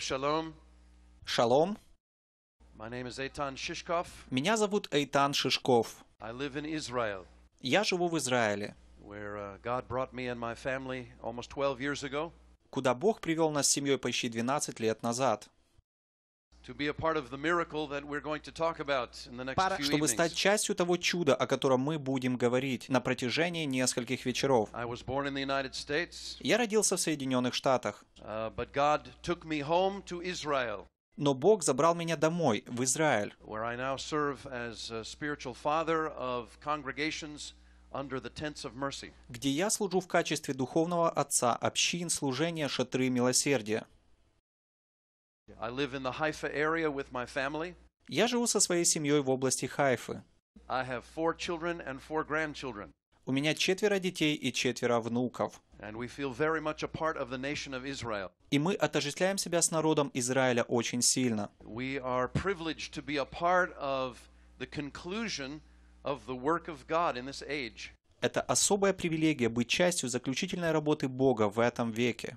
Шалом. Шалом. Меня зовут Эйтан Шишков. Я живу в Израиле, uh, куда Бог привел нас с семьей почти 12 лет назад чтобы стать частью того чуда, о котором мы будем говорить на протяжении нескольких вечеров. Я родился в Соединенных Штатах. Uh, Но Бог забрал меня домой, в Израиль, где я служу в качестве духовного отца общин служения шатры милосердия. Я живу со своей семьей в области Хайфы. У меня четверо детей и четверо внуков. И мы отождествляем себя с народом Израиля очень сильно. Это особая привилегия быть частью заключительной работы Бога в этом веке.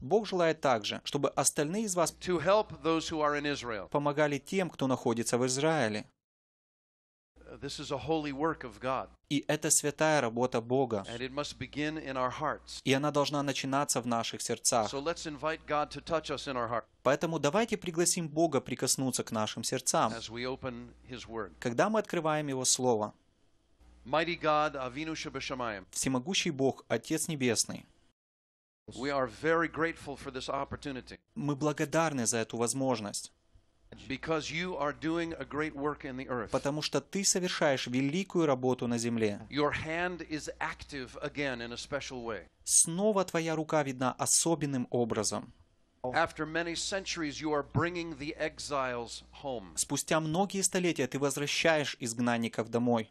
Бог желает также, чтобы остальные из вас помогали тем, кто находится в Израиле. Uh, И это святая работа Бога. И она должна начинаться в наших сердцах. Поэтому давайте пригласим Бога прикоснуться к нашим сердцам, когда мы открываем Его Слово. Всемогущий Бог, Отец Небесный, мы благодарны за эту возможность. Потому что ты совершаешь великую работу на земле. Снова твоя рука видна особенным образом. Спустя многие столетия ты возвращаешь изгнанников домой.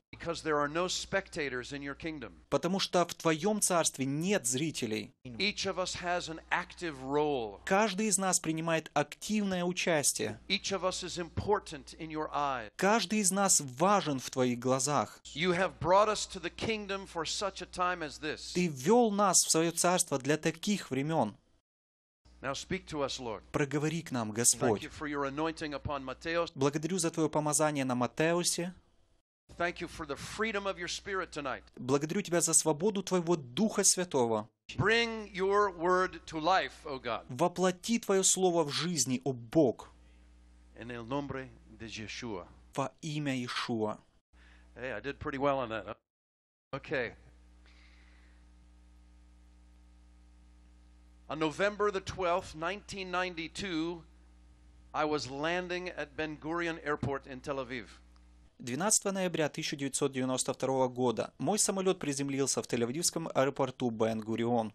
Потому что в Твоем Царстве нет зрителей. Каждый из нас принимает активное участие. Каждый из нас важен в Твоих глазах. Ты вел нас в свое царство для таких времен. Проговори к нам, Господь. Благодарю за Твое помазание на Матеусе. Thank you for the freedom of your spirit tonight. Благодарю Тебя за свободу Твоего Духа Святого. Bring your word to life, o God. Воплоти Твое Слово в жизни, о Бог. In el nombre de Yeshua. Во имя Иешуа. Hey, I did pretty well on that. Okay. On November the 12th, 1992, I was landing at Ben Gurion Airport in Tel Aviv. 12 ноября 1992 года мой самолет приземлился в Тель-Авивском аэропорту Бен-Гурион.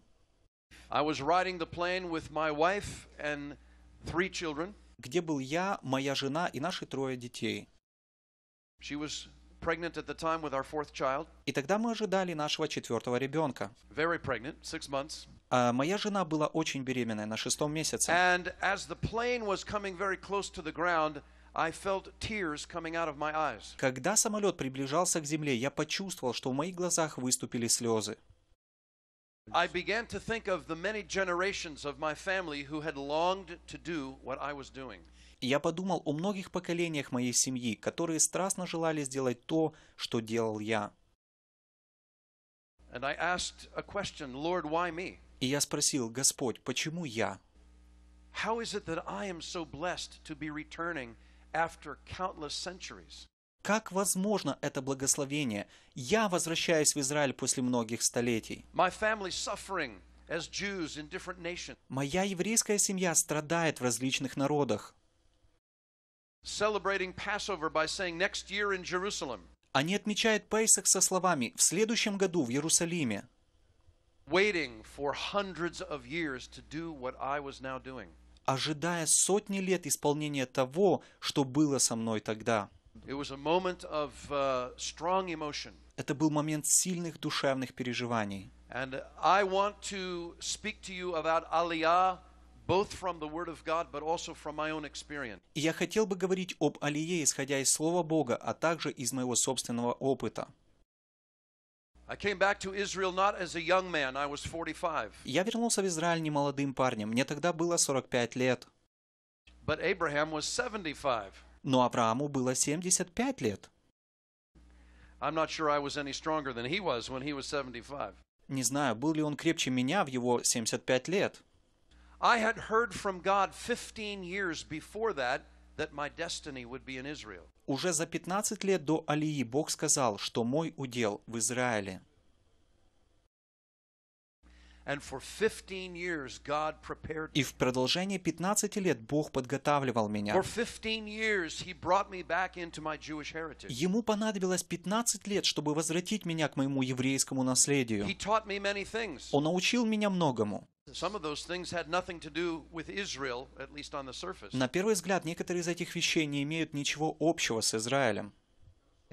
Где был я, моя жена и наши трое детей. И тогда мы ожидали нашего четвертого ребенка. Very pregnant, six months. А моя жена была очень беременная на шестом месяце. And as the plane was coming very close to the ground, когда самолет приближался к земле, я почувствовал, что в моих глазах выступили слезы. I began to think of the many generations of my family who had longed to do what I was doing. Я подумал о многих поколениях моей семьи, которые страстно желали сделать то, что делал я. And I asked a question, Lord, why me? И я спросил, Господь, почему я? How is it that I am so blessed to be returning как возможно это благословение? Я возвращаюсь в Израиль после многих столетий. Моя еврейская семья страдает в различных народах. Они отмечают Пейсах со словами «в следующем году в Иерусалиме». Waiting for hundreds of years to do what I was ожидая сотни лет исполнения того, что было со мной тогда. Uh, Это был момент сильных душевных переживаний. И я хотел бы говорить об Алие, исходя из Слова Бога, а также из моего собственного опыта. I came back to Israel not as a young man, I was 45. Я вернулся в Израиль не молодым парнем. Мне тогда было 45 лет. But Abraham was 75. Но Аврааму было 75 лет. I'm not sure I was any stronger than he was when he was 75. Не знаю, был ли он крепче меня в его 75 лет. I had heard from God 15 years before that. Уже за 15 лет до Алии Бог сказал, что мой удел в Израиле. И в продолжение 15 лет Бог подготавливал меня. Ему понадобилось 15 лет, чтобы возвратить меня к моему еврейскому наследию. Он научил меня многому. На первый взгляд, некоторые из этих вещей не имеют ничего общего с Израилем.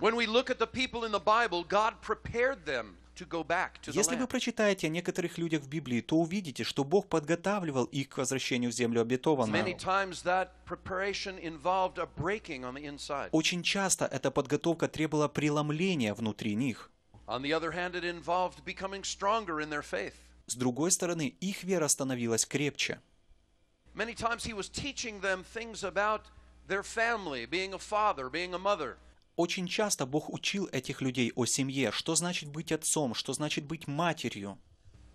Если вы прочитаете о некоторых людях в Библии, то увидите, что Бог подготавливал их к возвращению в землю обетованную. Очень часто эта подготовка требовала преломления внутри них. С другой стороны, их вера становилась крепче. Many times he was teaching them things about their family, being a father, being a mother. Очень часто Бог учил этих людей о семье, что значит быть отцом, что значит быть матерью.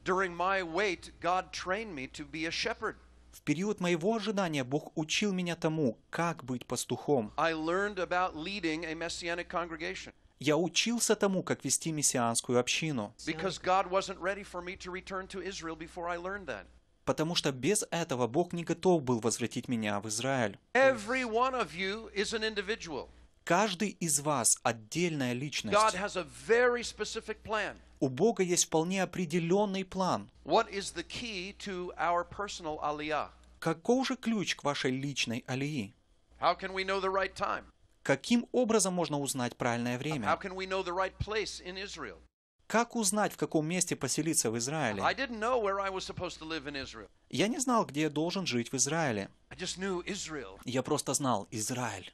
During my wait, God trained me to be a shepherd. В период моего ожидания Бог учил меня тому, как быть пастухом. I learned about leading a messianic congregation. Я учился тому, как вести мессианскую общину. Because God wasn't ready for me to to return Israel before I learned that. Потому что без этого Бог не готов был возвратить меня в Израиль. Every one of you is an individual. Каждый из вас отдельная личность. У Бога есть вполне определенный план. Каков же ключ к вашей личной алии? Right Каким образом можно узнать правильное время? Right как узнать, в каком месте поселиться в Израиле? Я не знал, где я должен жить в Израиле. Я просто знал Израиль.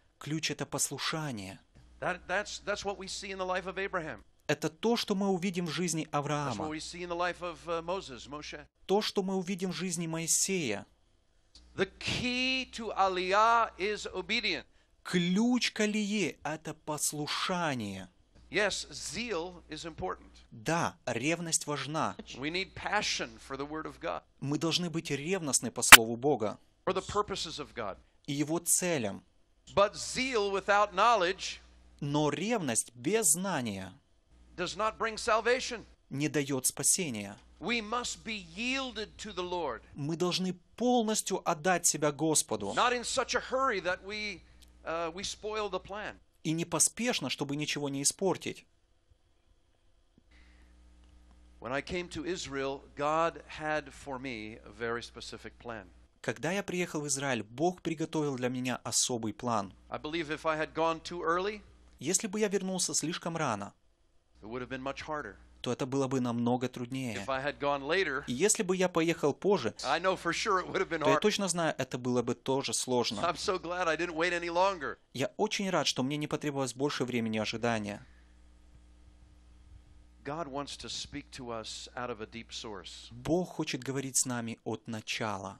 Ключ – это послушание. Это то, что мы увидим в жизни Авраама. Uh, то, что мы увидим в жизни Моисея. Ключ к алие – это послушание. Yes, zeal is important. Да, ревность важна. We need passion for the word of God. Мы должны быть ревностны по Слову Бога for the purposes of God. и Его целям. But zeal without knowledge Но ревность без знания does not bring salvation. не дает спасения. We must be yielded to the Lord. Мы должны полностью отдать себя Господу. Not in such a hurry that we, uh, we spoil the plan. И не поспешно, чтобы ничего не испортить. When I came to Israel, God had for me a very specific plan. Когда я приехал в Израиль, Бог приготовил для меня особый план. Early, Если бы я вернулся слишком рано, то это было бы намного труднее. Later, И если бы я поехал позже, sure то я точно знаю, это было бы тоже сложно. So я очень рад, что мне не потребовалось больше времени ожидания. Бог хочет говорить с нами от начала.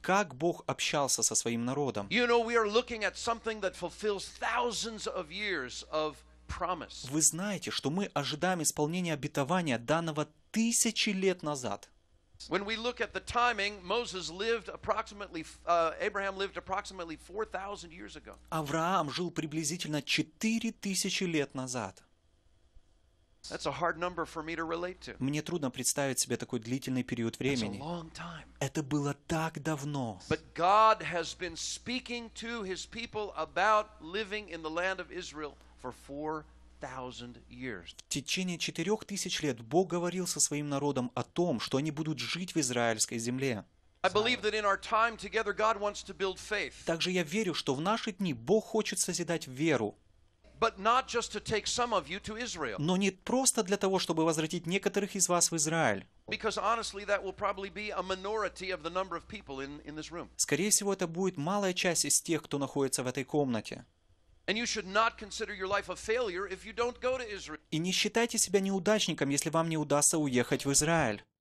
Как Бог общался со своим народом? Вы знаете, что мы ожидаем исполнения обетования данного тысячи лет назад. When we look at the timing, Moses lived approximately, uh, Abraham lived approximately 4,000 years ago. Авраам жил приблизительно 4000 лет назад. Мне трудно представить себе такой длительный период времени. Это было так давно. В течение четырех тысяч лет Бог говорил со своим народом о том, что они будут жить в израильской земле. Также я верю, что в наши дни Бог хочет созидать веру. Но не просто для того, чтобы возвратить некоторых из вас в Израиль. Скорее всего, это будет малая часть из тех, кто находится в этой комнате. И не считайте себя неудачником, если вам не удастся уехать в Израиль.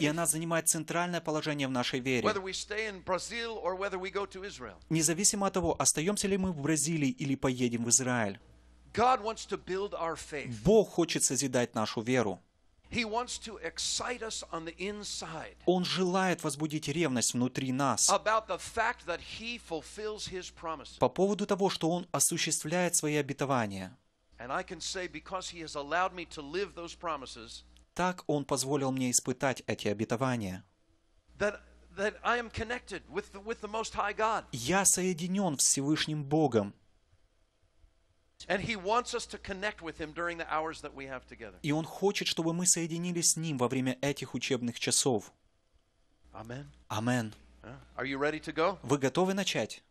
И она занимает центральное положение в нашей вере. Независимо от того, остаемся ли мы в Бразилии или поедем в Израиль. Бог хочет созидать нашу веру. Он желает возбудить ревность внутри нас по поводу того, что Он осуществляет свои обетования. И я могу сказать, что Он позволил мне эти обетования. Так Он позволил мне испытать эти обетования. Я соединен с Всевышним Богом. И Он хочет, чтобы мы соединились с Ним во время этих учебных часов. Аминь. Вы готовы начать?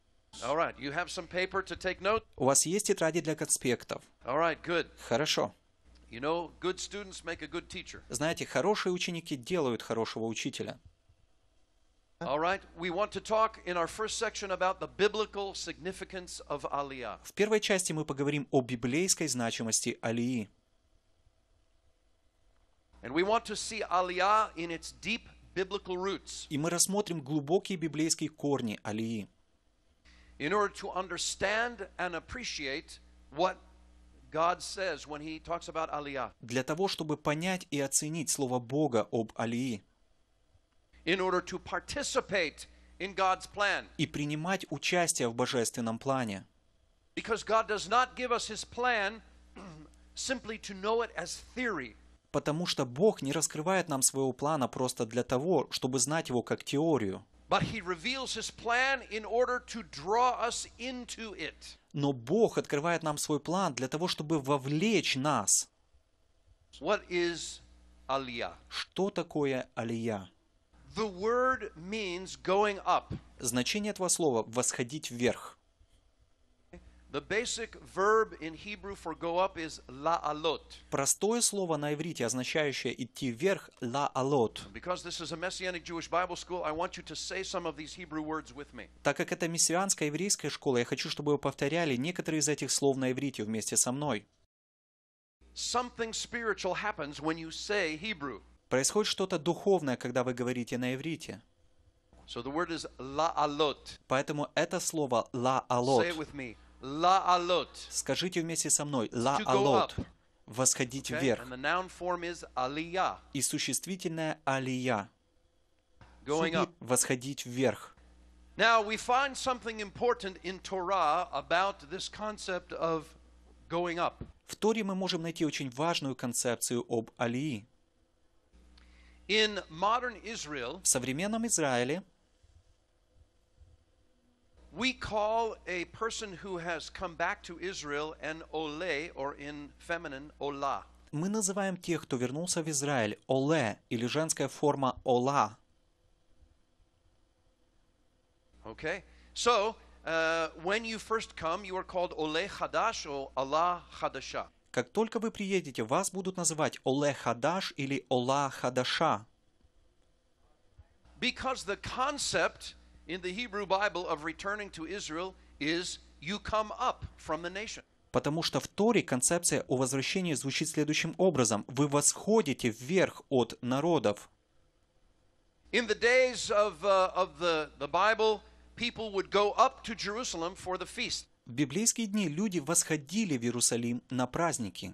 У вас есть тетради для конспектов? Хорошо. Знаете, хорошие ученики делают хорошего учителя. А? В первой части мы поговорим о библейской значимости Алии. И мы рассмотрим глубокие библейские корни Алии. In order to understand and appreciate what для того, чтобы понять и оценить слово Бога об Алии. И принимать участие в божественном плане. Потому что Бог не раскрывает нам своего плана просто для того, чтобы знать его как теорию. But he reveals his plan in order to draw us into но Бог открывает нам свой план для того, чтобы вовлечь нас. What is Что такое алия? The word means going up. Значение этого слова – восходить вверх. The basic verb in Hebrew for go up is la'alot. Простое слово на иврите, означающее идти вверх, la'alot. Because this is a messianic Jewish Bible school, I want you to say some of these Hebrew words with me. Так как это мессианская еврейская школа, я хочу, чтобы вы повторяли некоторые из этих слов на иврите вместе со мной. Something spiritual happens when you say Hebrew. Происходит что-то духовное, когда вы говорите на иврите. So the word is la'alot. Поэтому это слово la'alot. Say it with me. Скажите вместе со мной «ла алот» – «восходить вверх». И существительное «алия» – «восходить вверх». Now we find something important in Torah about this concept of going up. В Торе мы можем найти очень важную концепцию об Алии. In modern Israel, в современном Израиле we call a person who has come back to Israel an ole, or in feminine, ola. Мы называем тех, кто вернулся в Израиль, оле, или женская форма ола. Okay, so uh, when you first come, you are called ole хадаш or Алла хадаша. Как только вы приедете, вас будут называть оле хадаш или ола хадаша. Because the concept in the Hebrew Bible of returning to Israel is you come up from the nation. Потому что в Торе концепция о возвращении звучит следующим образом. Вы восходите вверх от народов. In the days of, uh, of the, the Bible, people would go up to Jerusalem for the feast. В библейские дни люди восходили в Иерусалим на праздники.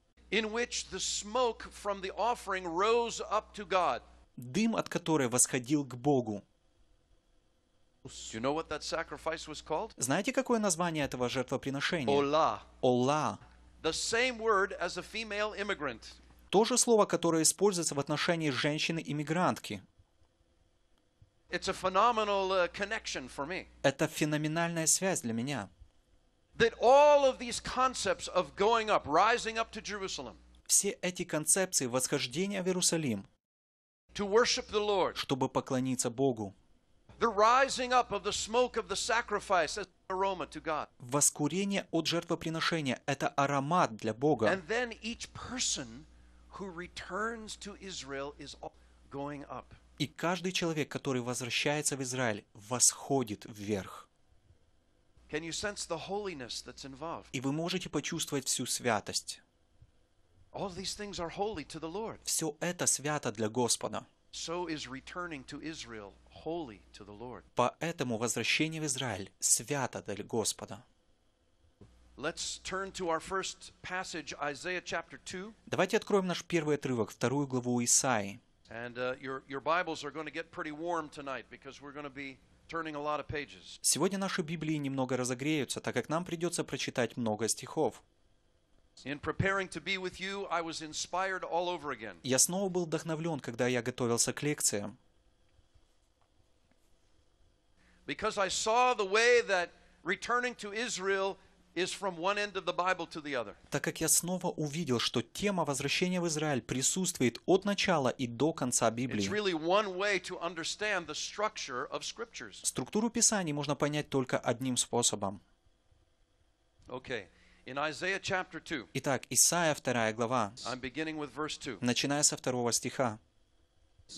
in which the smoke from the offering rose up to God. Дым от которой восходил к Богу. You know what that sacrifice was called? Знаете, какое название этого жертвоприношения? Ола. Ола. The same word as a female immigrant. То же слово, которое используется в отношении женщины-иммигрантки. It's a phenomenal uh, connection for me. Это феноменальная связь для меня that all of these concepts of going up, rising up to Jerusalem, все эти концепции восхождения в Иерусалим, to worship the Lord, чтобы поклониться Богу, the rising up of the smoke of the sacrifice as an aroma to God. Воскурение от жертвоприношения – это аромат для Бога. And then each person who returns to Israel is going up. И каждый человек, который возвращается в Израиль, восходит вверх. И вы можете почувствовать всю святость. Все это свято для Господа. Поэтому возвращение в Израиль свято для Господа. Давайте откроем наш первый отрывок, вторую главу Исаии. And uh, your, your Bibles are going to get pretty warm tonight because we're going to be Сегодня наши Библии немного разогреются, так как нам придется прочитать много стихов. Я снова был вдохновлен, когда я готовился к лекциям. Because I saw the way that returning to Israel – так как я снова увидел, что тема возвращения в Израиль присутствует от начала и до конца Библии. Структуру Писаний можно понять только одним способом. Итак, Исаия 2 глава, начиная со второго стиха.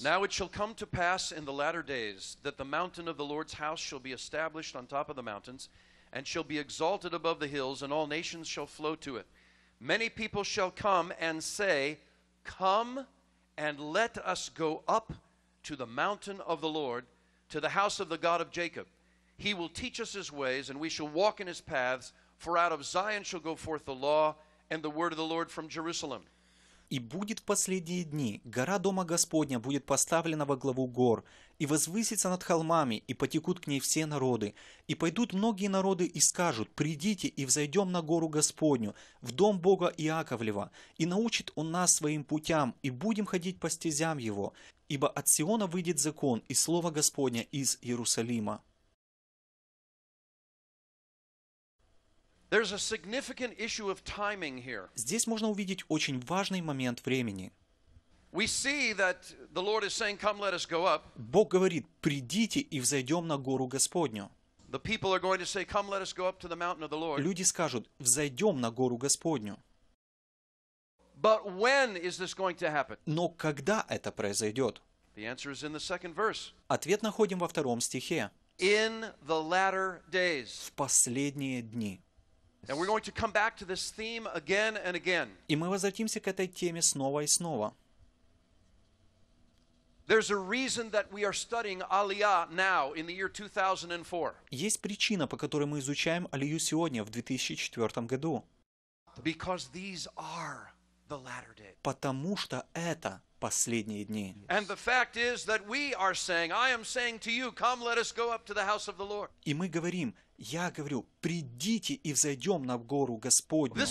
Now it shall come to pass in the latter days that the mountain of the Lord's house shall be established on top of the mountains, and shall be exalted above the hills, and all nations shall flow to it. Many people shall come and say, Come and let us go up to the mountain of the Lord, to the house of the God of Jacob. He will teach us his ways, and we shall walk in his paths. For out of Zion shall go forth the law and the word of the Lord from Jerusalem. и будет в последние дни. Гора Дома Господня будет поставлена во главу гор, и возвысится над холмами, и потекут к ней все народы. И пойдут многие народы и скажут, придите и взойдем на гору Господню, в дом Бога Иаковлева, и научит он нас своим путям, и будем ходить по стезям его. Ибо от Сиона выйдет закон и слово Господня из Иерусалима. Здесь можно увидеть очень важный момент времени. Бог говорит, придите и взойдем на гору Господню. Люди скажут, взойдем на гору Господню. Но когда это произойдет? Ответ находим во втором стихе. В последние дни. И мы возвратимся к этой теме снова и снова. There's a reason that we are studying Aliyah now in the year 2004. Есть причина, по которой мы изучаем Алию сегодня в 2004 году. Because these are the latter days. Потому что это последние дни. И мы говорим, я говорю, придите и взойдем на гору Господню.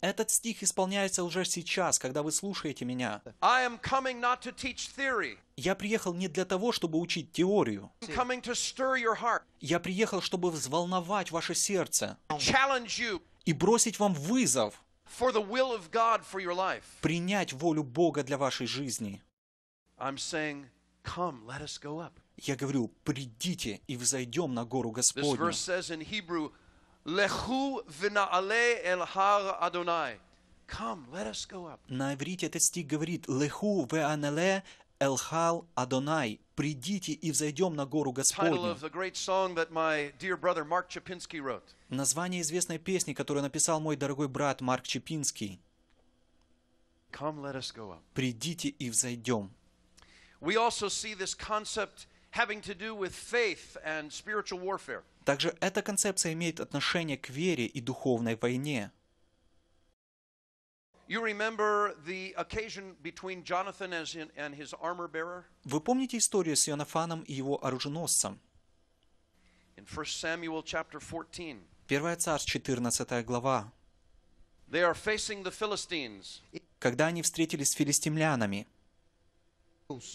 Этот стих исполняется уже сейчас, когда вы слушаете меня. Я приехал не для того, чтобы учить теорию. Я приехал, чтобы взволновать ваше сердце и бросить вам вызов принять волю Бога для вашей жизни. I'm saying, come, let us go up. Я говорю, придите и взойдем на гору Господню. На иврите этот стих говорит «Леху веанале элхал Адонай» «Придите и взойдем на гору Господню». Название известной песни, которую написал мой дорогой брат Марк Чепинский. «Придите и взойдем». We also see this concept также эта концепция имеет отношение к вере и духовной войне. Вы помните историю с Йонафаном и его оруженосцем? 1 Царств 14 глава. Когда они встретились с филистимлянами,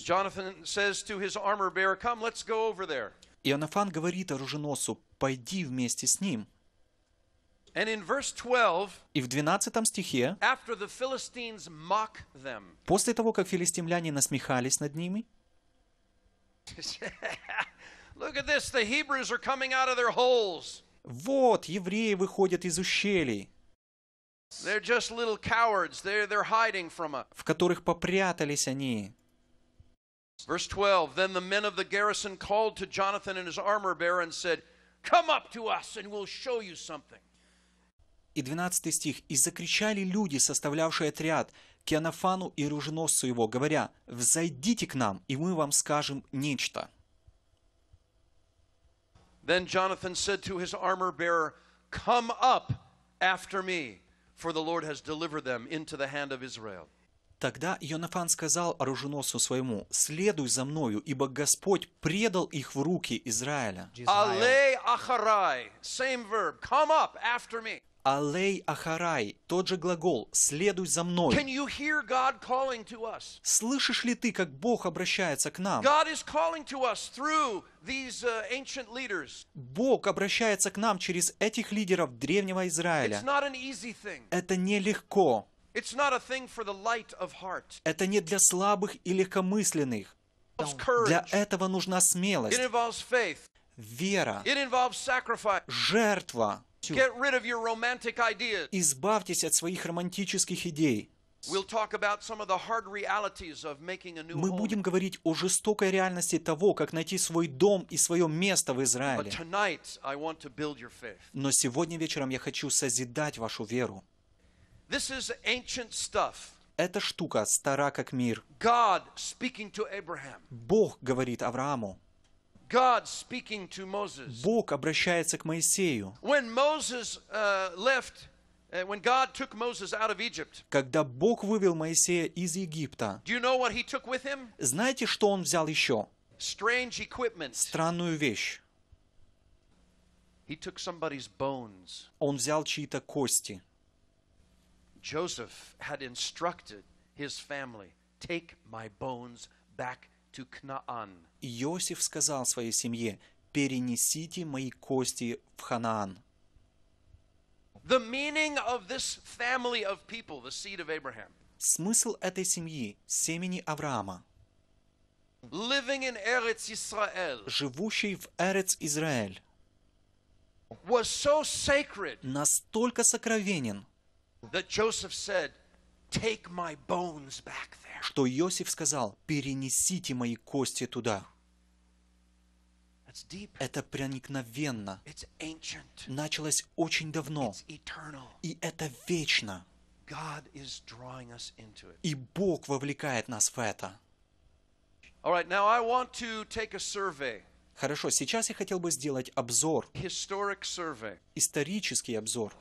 Jonathan says to his armor bearer, "Come, let's go over there." Иоаннафан говорит оруженосцу, «Пойди вместе с ним». And in verse 12, и в 12 стихе, after the Philistines mock them, после того, как филистимляне насмехались над ними, Look at this, the Hebrews are coming out of their holes. Вот, евреи выходят из ущелий. They're just little cowards. They're, they're hiding from us. В которых попрятались они. Verse 12 Then the men of the garrison called to Jonathan and his armor bearer and said, Come up to us and we'll show you something. И 12 стих. «И закричали люди, составлявшие отряд, к Янафану и руженосцу его, говоря, «Взойдите к нам, и мы вам скажем нечто». Then Jonathan said to his armor bearer, Come up after me, for the Lord has delivered them into the hand of Israel. Тогда Йонафан сказал оруженосцу своему, «Следуй за мною, ибо Господь предал их в руки Израиля». Алей ахарай, same verb, come up after me. Алей ахарай, тот же глагол, следуй за мной. Can you hear God calling to us? Слышишь ли ты, как Бог обращается к нам? God is calling to us through these uh, ancient leaders. Бог обращается к нам через этих лидеров древнего Израиля. It's not an Это нелегко. Это не для слабых и легкомысленных. Для этого нужна смелость. Вера. Жертва. Избавьтесь от своих романтических идей. Мы будем говорить о жестокой реальности того, как найти свой дом и свое место в Израиле. Но сегодня вечером я хочу созидать вашу веру. This is ancient stuff. Эта штука стара как мир. God speaking to Abraham. Бог говорит Аврааму. God speaking to Moses. Бог обращается к Моисею. When Moses uh, left When God took Moses out of Egypt, когда Бог вывел Моисея из Египта, do you know what he took with him? знаете, что он взял еще? Strange equipment. Странную вещь. He took somebody's bones. Он взял чьи-то кости. Joseph had instructed his family, take my bones back to Canaan. Иосиф сказал своей семье, перенесите мои кости в Ханаан. The meaning of this family of people, the seed of Abraham. Смысл этой семьи, семени Авраама. Living in Eretz Israel. Живущий в Эрец Израиль. Was so sacred. Настолько сокровенен что Иосиф сказал, перенесите мои кости туда. Это проникновенно. Началось очень давно. И это вечно. И Бог вовлекает нас в это. Хорошо, сейчас я хотел бы сделать обзор. Исторический обзор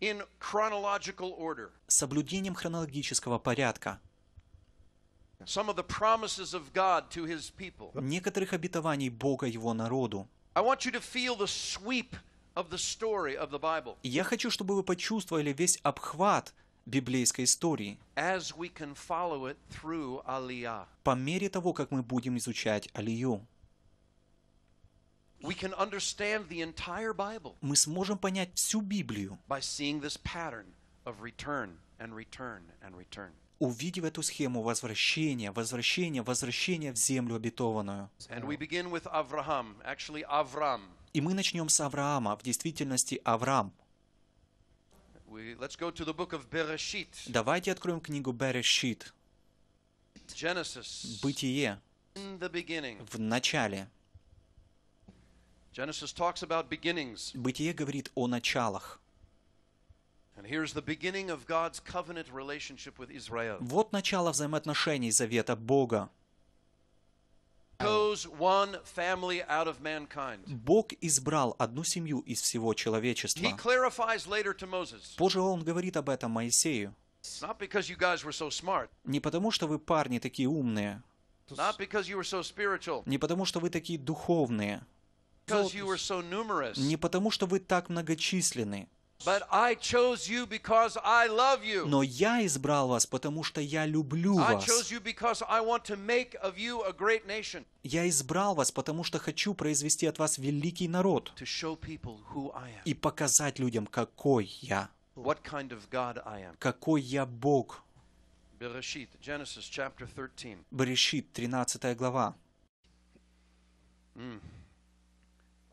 in chronological order. Соблюдением хронологического порядка. Some of the promises of God to his people. Некоторых обетований Бога его народу. I want you to feel the sweep of the story of the Bible. Я хочу, чтобы вы почувствовали весь обхват библейской истории. As we can follow it through Aliyah. По мере того, как мы будем изучать Алию. We can understand the entire Bible Мы сможем понять всю Библию, by this of return and return and return. увидев эту схему возвращения, возвращения, возвращения в землю обетованную. And we begin with Avraham, actually Avram. И мы начнем с Авраама, в действительности Авраам. We, let's go to the book of Bereshit. Давайте откроем книгу Берешит. Бытие. In the beginning. В начале. Бытие говорит о началах. Вот начало взаимоотношений завета Бога. Бог избрал одну семью из всего человечества. Позже он говорит об этом Моисею. Не потому, что вы парни такие умные. Не потому, что вы такие духовные не потому, что вы так многочисленны, но я избрал вас, потому что я люблю вас. Я избрал вас, потому что хочу произвести от вас великий народ и показать людям, какой я, какой я Бог. Берешит, 13 глава.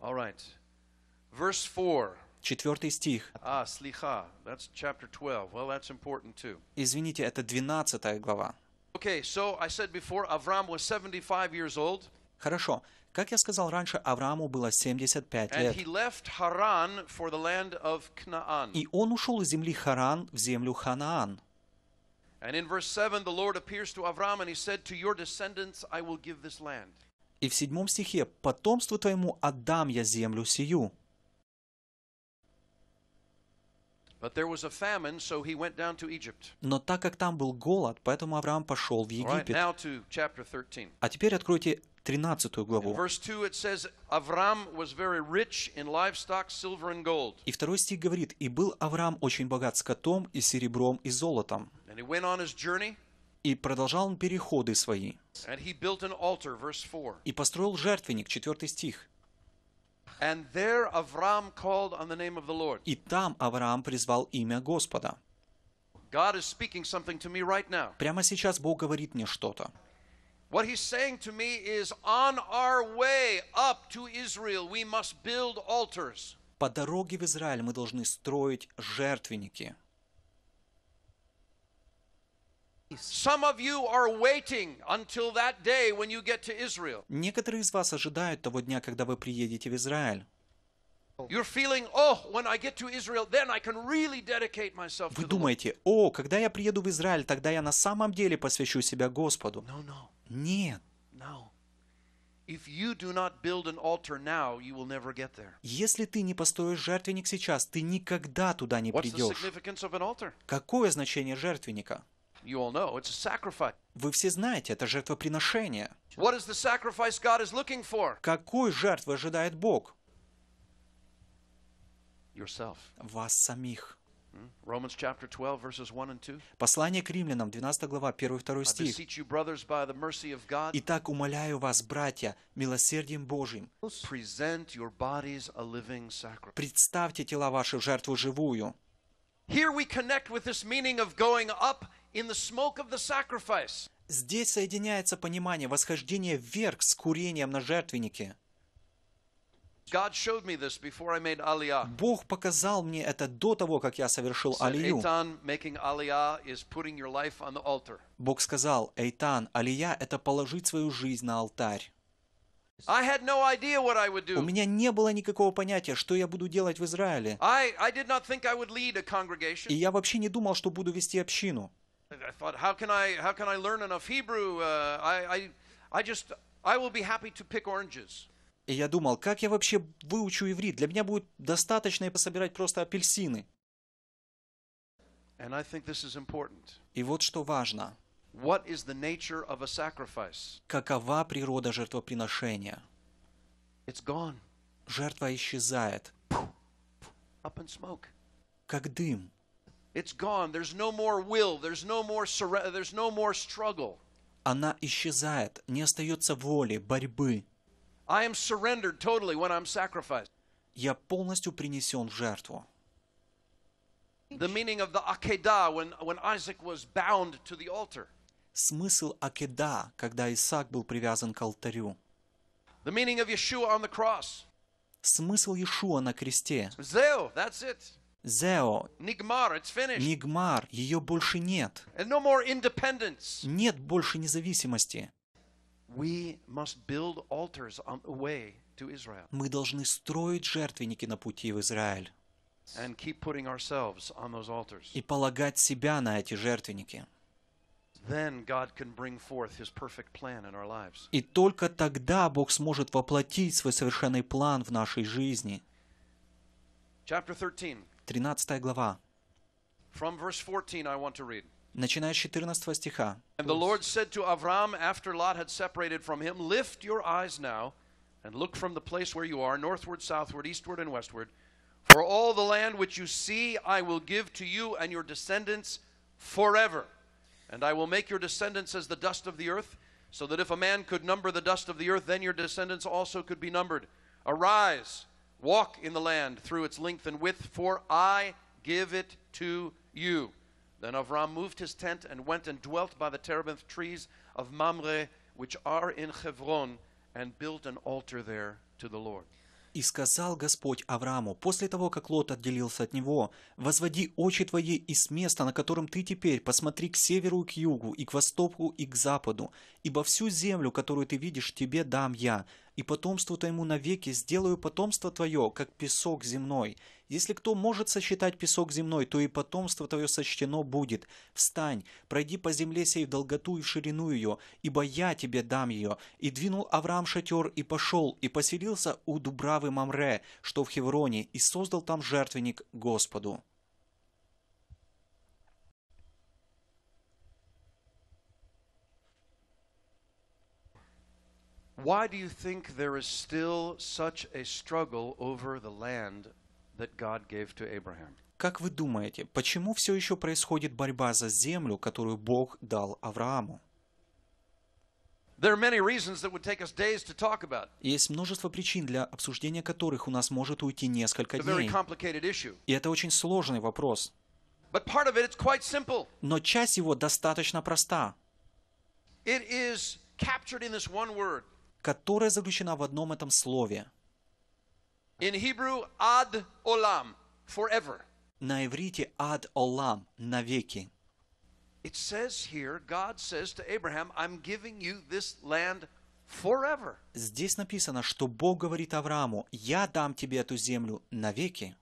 All right. Verse 4. Четвертый стих. А, слиха. That's chapter 12. Well, that's important too. Извините, это 12 глава. Okay, so I said before, Avram was 75 years old. Хорошо. Как я сказал раньше, Аврааму было 75 лет. И он ушел из земли Харан в землю Ханаан. And in verse 7, the Lord appears to Avram and he said, To your descendants I will give this land. И в седьмом стихе «Потомству твоему отдам я землю сию». Но так как там был голод, поэтому Авраам пошел в Египет. А теперь откройте 13 главу. И второй стих говорит, «И был Авраам очень богат скотом и серебром и золотом». И продолжал он переходы свои. И построил жертвенник, 4 стих. И там Авраам призвал имя Господа. Прямо сейчас Бог говорит мне что-то. What he's saying to me is, on our way up to Israel, we must build altars. По дороге в Израиль мы должны строить жертвенники. Некоторые из вас ожидают того дня, когда вы приедете в Израиль. Вы думаете, о, когда я приеду в Израиль, тогда я на самом деле посвящу себя Господу. Нет. Если ты не построишь жертвенник сейчас, ты никогда туда не придешь. Какое значение жертвенника? Вы все знаете, это жертвоприношение. Какой жертвы ожидает Бог? Вас самих. Hmm? Послание к римлянам, 12 глава, 1-2 стих. «Итак, умоляю вас, братья, милосердием Божьим, представьте тела ваши в жертву живую». Here we connect with this meaning of going up Здесь соединяется понимание восхождения вверх с курением на жертвеннике. Бог показал мне это до того, как я совершил алию. Бог сказал, Эйтан, алия – это положить свою жизнь на алтарь. У меня не было никакого понятия, что я буду делать в Израиле. И я вообще не думал, что буду вести общину. I thought, how can I, how can I learn enough Hebrew? Uh, I, I, I just, I will be happy to pick oranges. И я думал, как я вообще выучу иврит? Для меня будет достаточно и пособирать просто апельсины. And I think this is important. И вот что важно. What is the nature of a sacrifice? Какова природа жертвоприношения? It's gone. Жертва исчезает. Up in smoke. Как дым. It's gone. There's no more will. There's no more surre- There's no more struggle. Она исчезает. Не остается воли, борьбы. I am surrendered totally when I'm sacrificed. Я полностью принесен в жертву. The meaning of the akedah when, when Isaac was bound to the altar. Смысл акеда, когда Исаак был привязан к алтарю. The meaning of Yeshua on the cross. Смысл Иешуа на кресте. Зео, that's it. Зео. Нигмар, Нигмар, ее больше нет. Нет больше независимости. Мы должны строить жертвенники на пути в Израиль. И полагать себя на эти жертвенники. И только тогда Бог сможет воплотить свой совершенный план в нашей жизни. Chapter 13. 13 глава. From verse 14 I want to read. Начиная с 14 стиха. And the Lord said to Avram after Lot had separated from him, Lift your eyes now and look from the place where you are, northward, southward, eastward, and westward. For all the land which you see I will give to you and your descendants forever. And I will make your descendants as the dust of the earth, so that if a man could number the dust of the earth, then your descendants also could be numbered. Arise Walk in the land through its length and width, for I give it to you. Then Avram moved his tent and went and dwelt by the terebinth trees of Mamre, which are in Hebron, and built an altar there to the Lord. И сказал Господь Аврааму, после того, как Лот отделился от него, «Возводи очи твои из места, на котором ты теперь, посмотри к северу и к югу, и к востоку, и к западу, ибо всю землю, которую ты видишь, тебе дам я, и потомству твоему навеки сделаю потомство твое, как песок земной. Если кто может сосчитать песок земной, то и потомство твое сочтено будет. Встань, пройди по земле сей в долготу и в ширину ее, ибо я тебе дам ее». И двинул Авраам шатер, и пошел, и поселился у Дубравы Мамре, что в Хевроне, и создал там жертвенник Господу. Why do you think there is still such a struggle over the land that God gave to Abraham? Как вы думаете, почему все еще происходит борьба за землю, которую Бог дал Аврааму? Есть множество причин, для обсуждения которых у нас может уйти несколько дней. И это очень сложный вопрос. Но часть его достаточно проста которая заключена в одном этом слове. In Hebrew, ad olam, forever. На иврите ад олам, навеки. It says here, God says to Abraham, I'm giving you this land forever. Здесь написано, что Бог говорит Аврааму, я дам тебе эту землю навеки.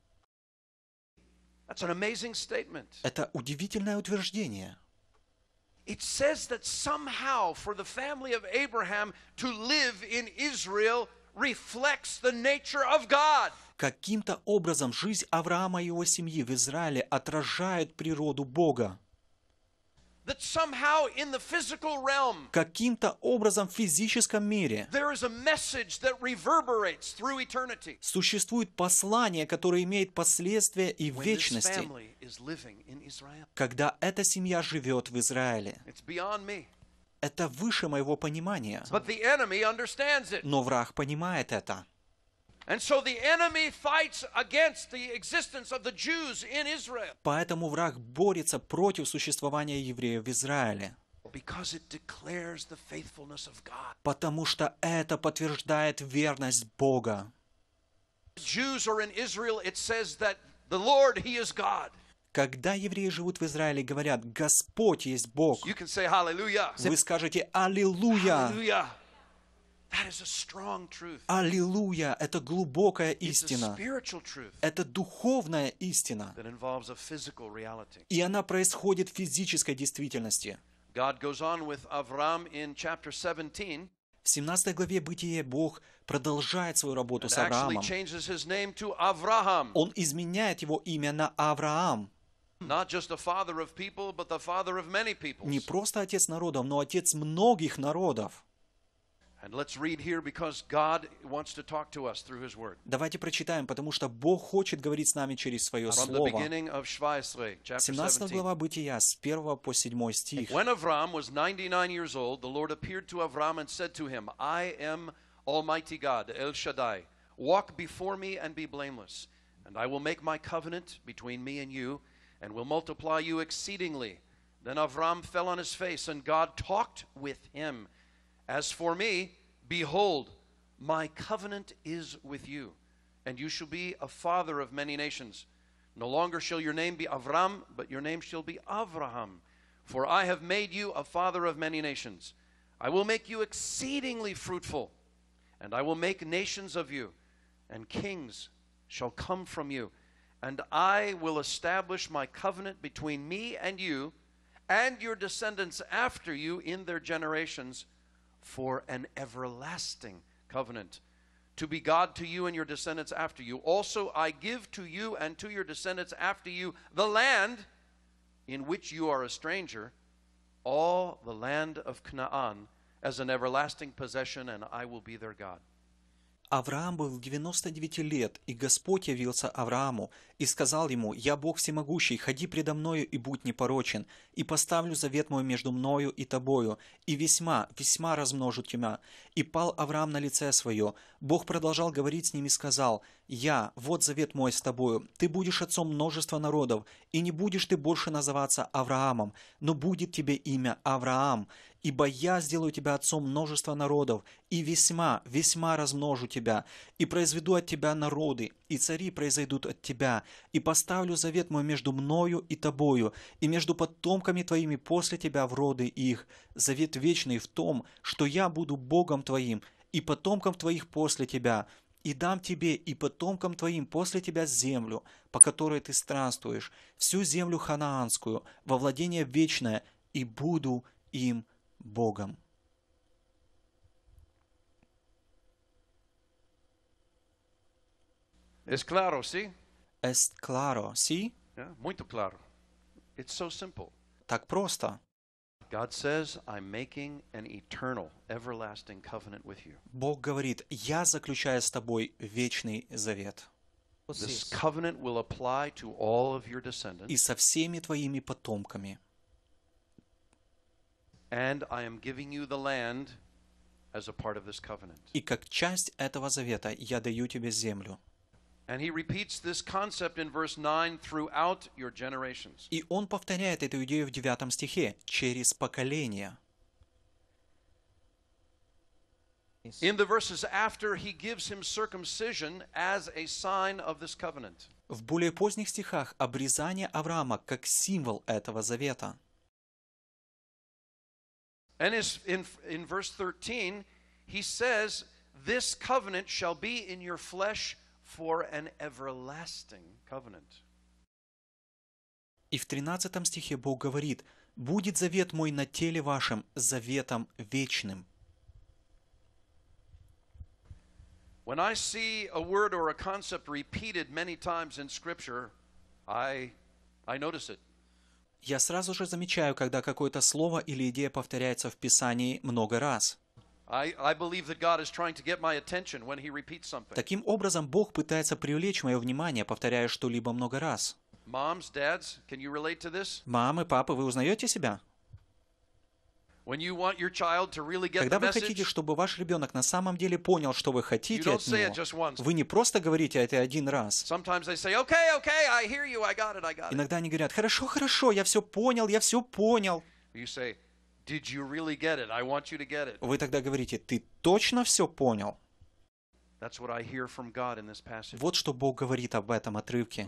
That's an amazing statement. Это удивительное утверждение. it says that somehow for the family of Abraham to live in Israel reflects the nature of God. Каким-то образом жизнь Авраама и его семьи в Израиле отражает природу Бога. каким-то образом в физическом мире существует послание, которое имеет последствия и в вечности, когда эта семья живет в Израиле. Это выше моего понимания. Но враг понимает это. Поэтому враг борется против существования евреев в Израиле. Потому что это подтверждает верность Бога. Когда евреи живут в Израиле, говорят, Господь есть Бог. Вы скажете «Аллилуйя». Аллилуйя! Это глубокая истина. Это духовная истина. И она происходит в физической действительности. В 17 главе Бытия Бог продолжает свою работу с Авраамом. Он изменяет его имя на Авраам. Не просто отец народов, но отец многих народов. Давайте прочитаем, потому что Бог хочет говорить с нами через Свое Слово. 17 глава Бытия, с 1 по 7 стих. When Avram was 99 years old, the Lord appeared to Avram and said to him, I am Almighty God, El Shaddai. Walk before me and be blameless, and I will make my covenant between me and you, and will multiply you exceedingly. Then Avram fell on his face, and God talked with him. As for me, behold, my covenant is with you, and you shall be a father of many nations. No longer shall your name be Avram, but your name shall be Avraham, for I have made you a father of many nations. I will make you exceedingly fruitful, and I will make nations of you, and kings shall come from you. And I will establish my covenant between me and you and your descendants after you in their generations for an everlasting covenant to be God to you and your descendants after you. Also, I give to you and to your descendants after you the land in which you are a stranger, all the land of Canaan, as an everlasting possession, and I will be their God. Авраам был 99 лет, и Господь явился Аврааму, и сказал ему, «Я Бог всемогущий, ходи предо мною и будь непорочен, и поставлю завет мой между мною и тобою, и весьма, весьма размножу тебя». И пал Авраам на лице свое. Бог продолжал говорить с ним и сказал, «Я, вот завет мой с тобою, ты будешь отцом множества народов, и не будешь ты больше называться Авраамом, но будет тебе имя Авраам, ибо я сделаю тебя отцом множества народов, и весьма, весьма размножу тебя, и произведу от тебя народы, и цари произойдут от тебя, и поставлю завет мой между мною и тобою, и между потомками твоими после тебя в роды их, завет вечный в том, что я буду Богом твоим, и потомкам твоих после тебя, и дам тебе и потомкам твоим после тебя землю, по которой ты странствуешь, всю землю ханаанскую, во владение вечное, и буду им Богом. Es claro, sí? Es claro, sí? Yeah, muito claro. It's so simple. Так просто. God says, I'm making an eternal, everlasting covenant with you. Бог говорит, я заключаю с тобой вечный завет. This covenant will apply to all of your descendants. И со всеми твоими потомками. И как часть этого завета я даю тебе землю. And he repeats this concept in verse 9 throughout your generations. И он повторяет эту идею в девятом стихе через поколения. In the verses after, he gives him circumcision as a sign of this covenant. В более поздних стихах обрезание Авраама как символ этого завета. And in, in verse 13, he says, This covenant shall be in your flesh for an everlasting covenant. И в 13 стихе Бог говорит, «Будет завет мой на теле вашем заветом вечным». When I see a word or a concept repeated many times in Scripture, I, I notice it. Я сразу же замечаю, когда какое-то слово или идея повторяется в Писании много раз. Таким образом, Бог пытается привлечь мое внимание, повторяя что-либо много раз. Мамы, папы, вы узнаете себя? Когда вы хотите, чтобы ваш ребенок на самом деле понял, что вы хотите от него, вы не просто говорите это один раз. Иногда они говорят, хорошо, хорошо, я все понял, я все понял. Вы тогда говорите, ты точно все понял? Вот что Бог говорит об этом отрывке.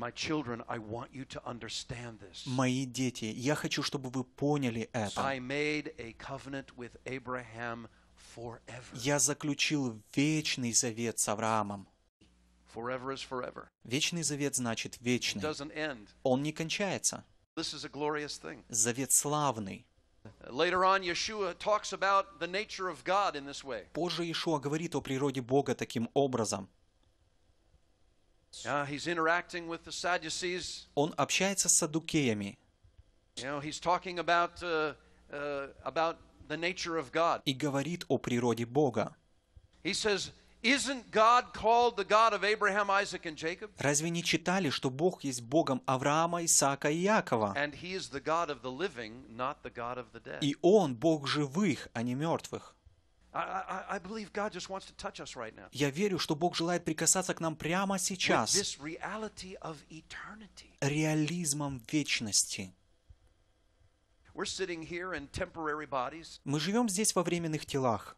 Мои дети, я хочу, чтобы вы поняли это. Я заключил вечный завет с Авраамом. Вечный завет значит вечный. Он не кончается. Завет славный. Later on, Yeshua talks about the nature of God in this way. Позже Иешуа говорит о природе Бога таким образом. he's interacting with the Sadducees. Он общается с саддукеями. You know, he's talking about, uh, uh, about the nature of God. И говорит о природе Бога. He says, Разве не читали, что Бог есть Богом Авраама, Исаака и Якова? И Он Бог живых, а не мертвых. Я верю, что Бог желает прикасаться к нам прямо сейчас реализмом вечности. Мы живем здесь во временных телах.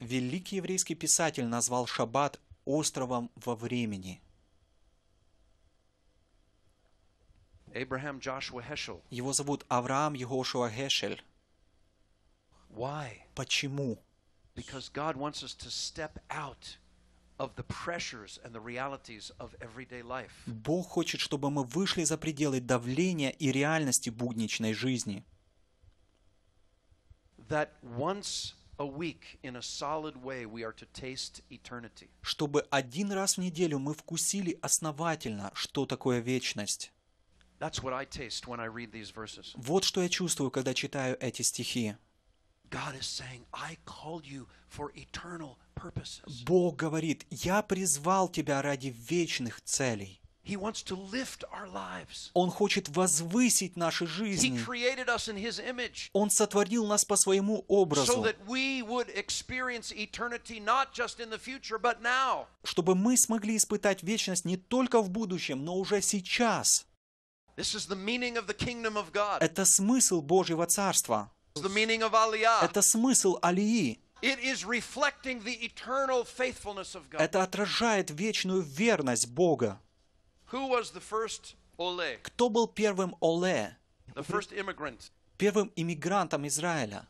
Великий еврейский писатель назвал Шаббат островом во времени. Его зовут Авраам Егошуа Хешель. Почему? Because God wants us to step out Бог хочет, чтобы мы вышли за пределы давления и реальности будничной жизни чтобы один раз в неделю мы вкусили основательно, что такое вечность. Вот что я чувствую, когда читаю эти стихи. Бог говорит, я призвал тебя ради вечных целей. Он хочет возвысить наши жизни. Он сотворил нас по своему образу, чтобы мы смогли испытать вечность не только в будущем, но уже сейчас. Это смысл Божьего Царства. Это смысл Алии. Это отражает вечную верность Бога. Кто был первым Оле? Первым иммигрантом Израиля?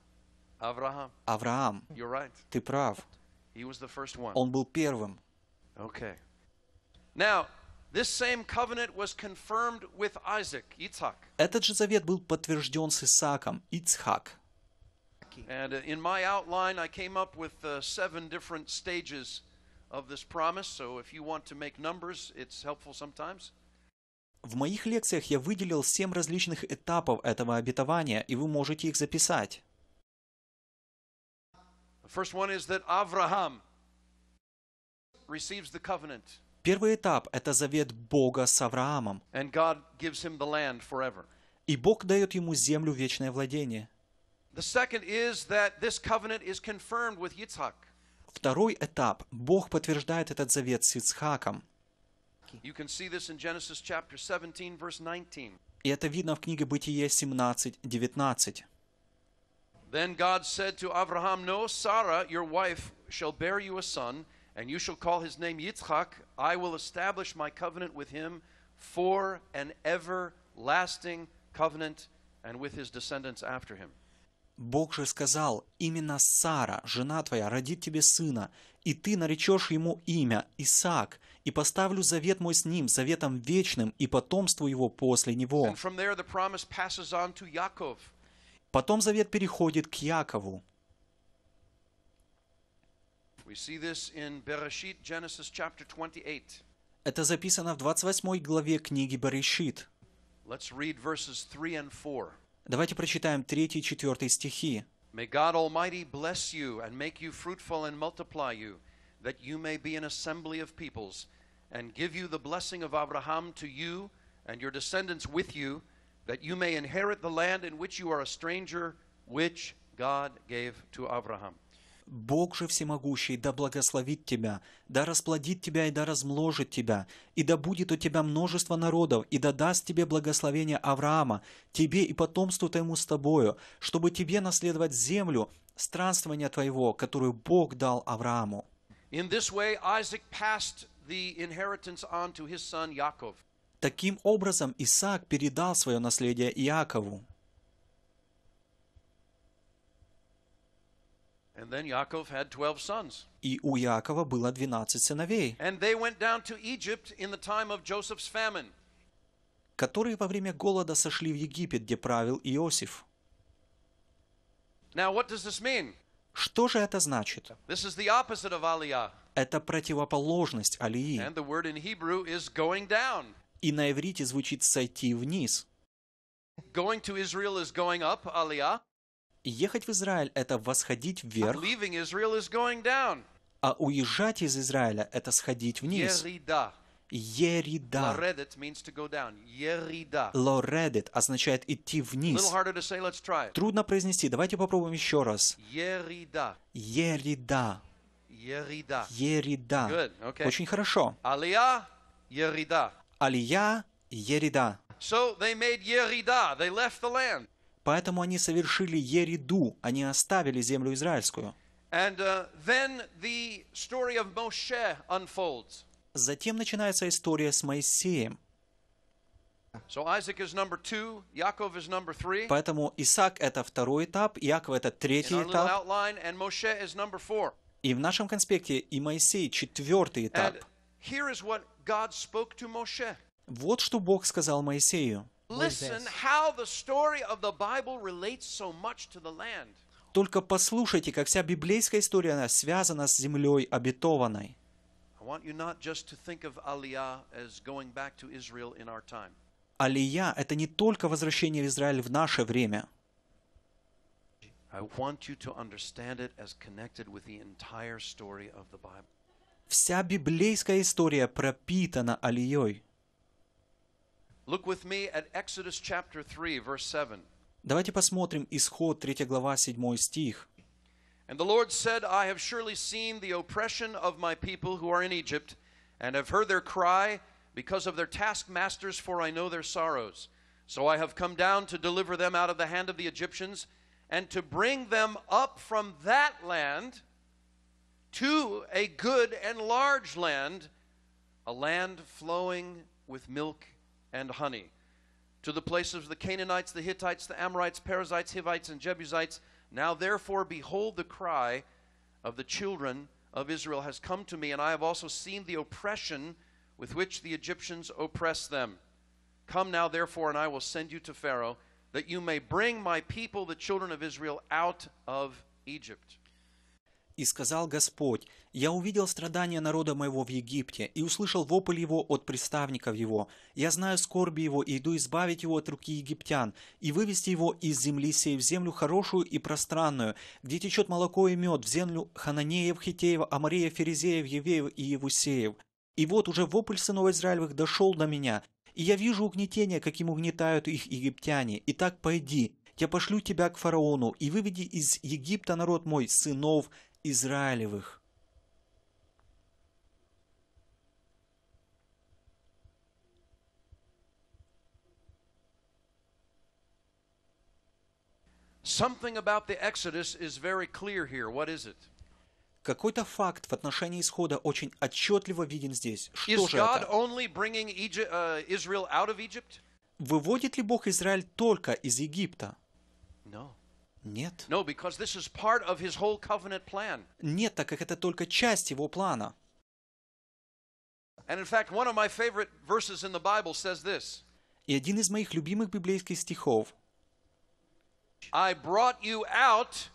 Авраам. Авраам. Right. Ты прав. Он был первым. Okay. Now, this same covenant was confirmed with Isaac, Yitzhak. Этот же завет был подтвержден с Исааком, Ицхак. And uh, in my outline, I came up with uh, seven different stages of this promise. So if you want to make numbers, it's helpful sometimes. В моих лекциях я выделил семь различных этапов этого обетования, и вы можете их записать. Первый этап – это завет Бога с Авраамом. И Бог дает ему землю вечное владение. The second is that this covenant is confirmed with Yitzhak. Второй этап. Бог подтверждает этот завет с Ицхаком. И это видно в книге Бытие 17, 19. Then God said to Abraham, No, Sarah, your wife, shall bear you a son, and you shall call his name Yitzchak. I will establish my covenant with him for an everlasting covenant, and with his descendants after him. Бог же сказал, именно Сара, жена твоя, родит тебе сына, и ты наречешь ему имя Исаак, и поставлю завет мой с ним, заветом вечным, и потомству его после него. Потом завет переходит к Якову. Это записано в 28 главе книги Баришит. Let's read verses 3 and 4. Давайте прочитаем 3 и 4 стихи. May God Almighty bless you and make you fruitful and multiply you, that you may be an assembly of peoples, and give you the blessing of Abraham to you and your descendants with you, that you may inherit the land in which you are a stranger, which God gave to Abraham. Бог же всемогущий да благословит тебя, да расплодит тебя и да размножит тебя, и да будет у тебя множество народов, и да даст тебе благословение Авраама, тебе и потомству твоему с тобою, чтобы тебе наследовать землю, странствования твоего, которую Бог дал Аврааму». Таким образом Исаак передал свое наследие Иакову. И у Якова было 12 сыновей, которые во время голода сошли в Египет, где правил Иосиф. Что же это значит? Это противоположность Алии. И на иврите звучит «сойти вниз». Going to Israel is going up, Aliyah ехать в Израиль – это восходить вверх. А уезжать из Израиля – это сходить вниз. Ерида. Лоредит означает идти вниз. Say, Трудно произнести. Давайте попробуем еще раз. Ерида. Ерида. Ерида. Ерида. Okay. Очень хорошо. Алия. Ерида. Алия. Ерида. So they made Yerida. They left the land. Поэтому они совершили ериду, они оставили землю израильскую. And, uh, then the story of Moshe unfolds. Затем начинается история с Моисеем. So Isaac is number two, Yaakov is number three. Поэтому Исаак — это второй этап, Иаков — это третий этап. Outline, and Moshe is number four. И в нашем конспекте и Моисей — четвертый этап. And here is what God spoke to Moshe. Вот что Бог сказал Моисею. Listen how the story of the Bible relates so much to the land. Только послушайте, как вся библейская история она связана с землей обетованной. Алия – это не только возвращение в Израиль в наше время. Вся библейская история пропитана Алией. Look with me at Exodus chapter 3, verse 7. Давайте посмотрим Исход 3 глава 7 стих. And the Lord said, I have surely seen the oppression of my people who are in Egypt, and have heard their cry because of their taskmasters, for I know their sorrows. So I have come down to deliver them out of the hand of the Egyptians, and to bring them up from that land to a good and large land, a land flowing with milk and honey, to the place of the Canaanites, the Hittites, the Amorites, Perizzites, Hivites, and Jebusites. Now therefore, behold, the cry of the children of Israel has come to me, and I have also seen the oppression with which the Egyptians oppress them. Come now, therefore, and I will send you to Pharaoh, that you may bring my people, the children of Israel, out of Egypt. и сказал Господь, «Я увидел страдания народа моего в Египте и услышал вопль его от представников его. Я знаю скорби его и иду избавить его от руки египтян и вывести его из земли сей в землю хорошую и пространную, где течет молоко и мед, в землю Хананеев, Хитеев, Амареев, Ферезеев, Евеев и Евусеев. И вот уже вопль сынов Израилевых дошел до меня, и я вижу угнетение, каким угнетают их египтяне. Итак, пойди, я пошлю тебя к фараону, и выведи из Египта народ мой, сынов Израилевых. about the Exodus is very clear here. What is it? Какой-то факт в отношении исхода очень отчетливо виден здесь. Что же это? Выводит ли Бог Израиль только из Египта? Нет. Нет, так как это только часть его плана. И один из моих любимых библейских стихов. I brought you out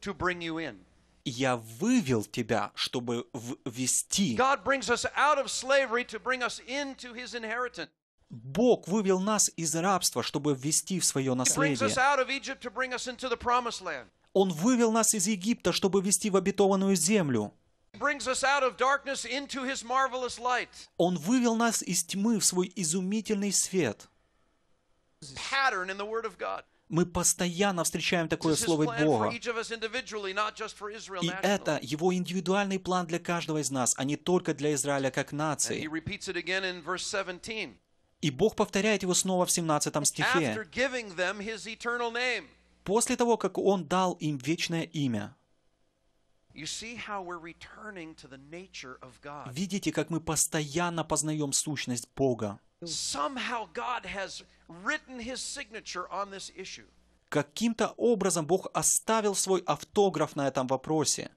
to bring you in. Я вывел тебя, чтобы ввести. God brings us out of slavery to bring us into his inheritance. Бог вывел нас из рабства, чтобы ввести в свое наследие. Он вывел нас из Египта, чтобы ввести в обетованную землю. Он вывел нас из тьмы в свой изумительный свет. Мы постоянно встречаем такое слово Бога. И это его индивидуальный план для каждого из нас, а не только для Израиля как нации. И Бог повторяет его снова в 17 стихе. После того, как Он дал им вечное имя, Видите, как мы постоянно познаем сущность Бога. Каким-то образом Бог оставил свой автограф на этом вопросе.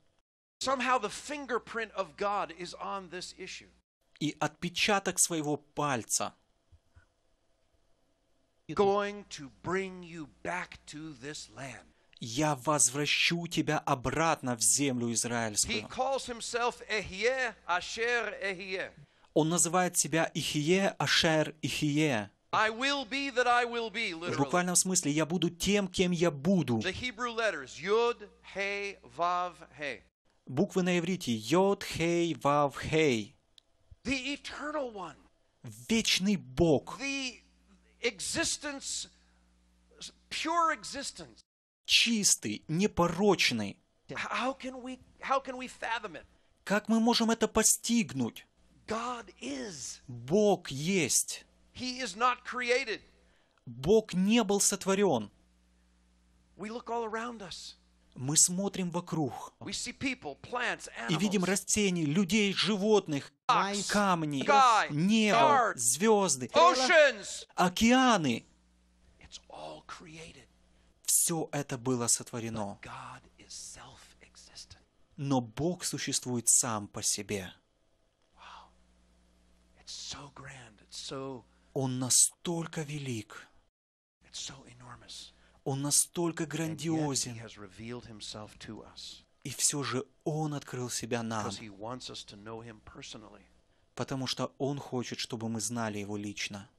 И отпечаток своего пальца – я возвращу тебя обратно в землю израильскую. Он называет себя Ихие, Ашер, Ихие. I will be that I will be, В буквальном смысле, я буду тем, кем я буду. The letters, Yod, Hey, Vav, Hey. Буквы на иврите Йод, Хей, Вав, Хей. Вечный Бог. The existence, pure existence. Чистый, непорочный. How can we, how can we fathom it? Как мы можем это постигнуть? God is. Бог есть. He is not created. Бог не был сотворен. We look all around us. Мы смотрим вокруг и видим растений, людей, животных, камни, небо, звезды, океаны. Все это было сотворено. Но Бог существует сам по себе. Он настолько велик. Он настолько грандиозен. И все же Он открыл себя нам, потому что Он хочет, чтобы мы знали Его лично.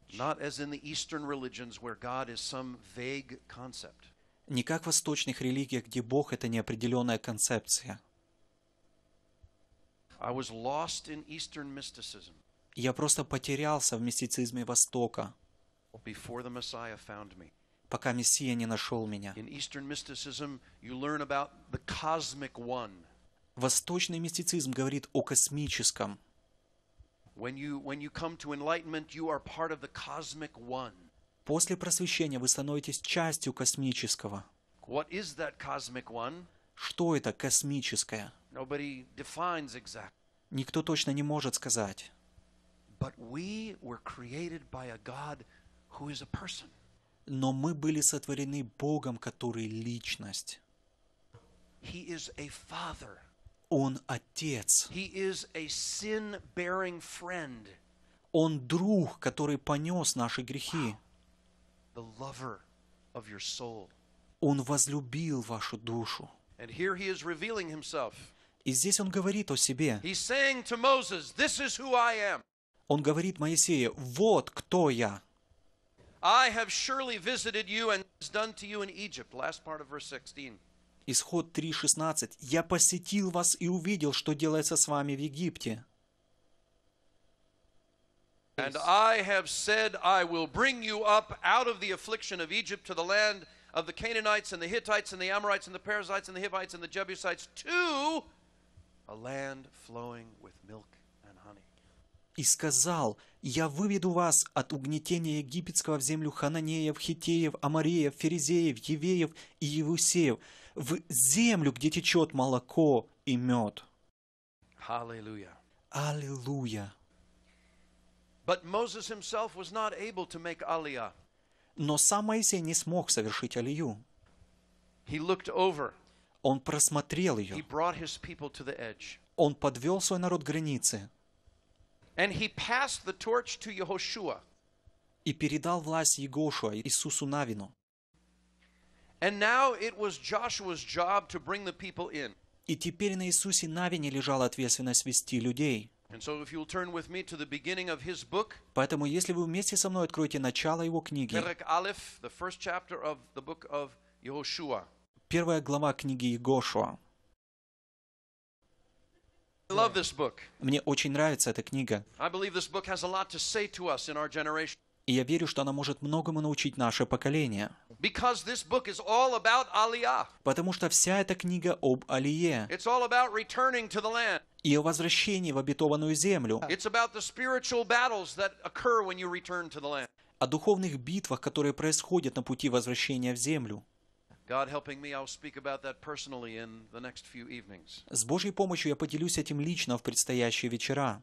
Не как в восточных религиях, где Бог — это неопределенная концепция. Я просто потерялся в мистицизме Востока пока Мессия не нашел меня. Восточный мистицизм говорит о космическом. После просвещения вы становитесь частью космического. Что это космическое? Никто точно не может сказать. But we were created by a God who is a person но мы были сотворены Богом, который личность. Он отец. Он друг, который понес наши грехи. Он возлюбил вашу душу. И здесь он говорит о себе. Он говорит Моисею, вот кто я. I have surely visited you and has done to you in Egypt. Last part of verse 16. Исход 3.16. «Я посетил вас и увидел, что делается с вами в Египте». And I have said, I will bring you up out of the affliction of Egypt to the land of the Canaanites and the Hittites and the Amorites and the Perizzites and the Hivites and the Jebusites to a land flowing with milk и сказал, «Я выведу вас от угнетения египетского в землю хананеев, хитеев, амареев, ферезеев, евеев и евусеев, в землю, где течет молоко и мед». Аллилуйя! Аллилуйя! Но сам Моисей не смог совершить алию. Он просмотрел ее. Он подвел свой народ к границе. And he passed the torch to Yehoshua. И передал власть Егошуа Иисусу Навину. And now it was Joshua's job to bring the people in. И теперь на Иисусе Навине лежала ответственность вести людей. Поэтому, если вы вместе со мной откроете начало его книги, первая глава книги Егошуа, мне очень нравится эта книга. И я верю, что она может многому научить наше поколение. Потому что вся эта книга об Алие. И о возвращении в обетованную землю. О духовных битвах, которые происходят на пути возвращения в землю. С Божьей помощью я поделюсь этим лично в предстоящие вечера.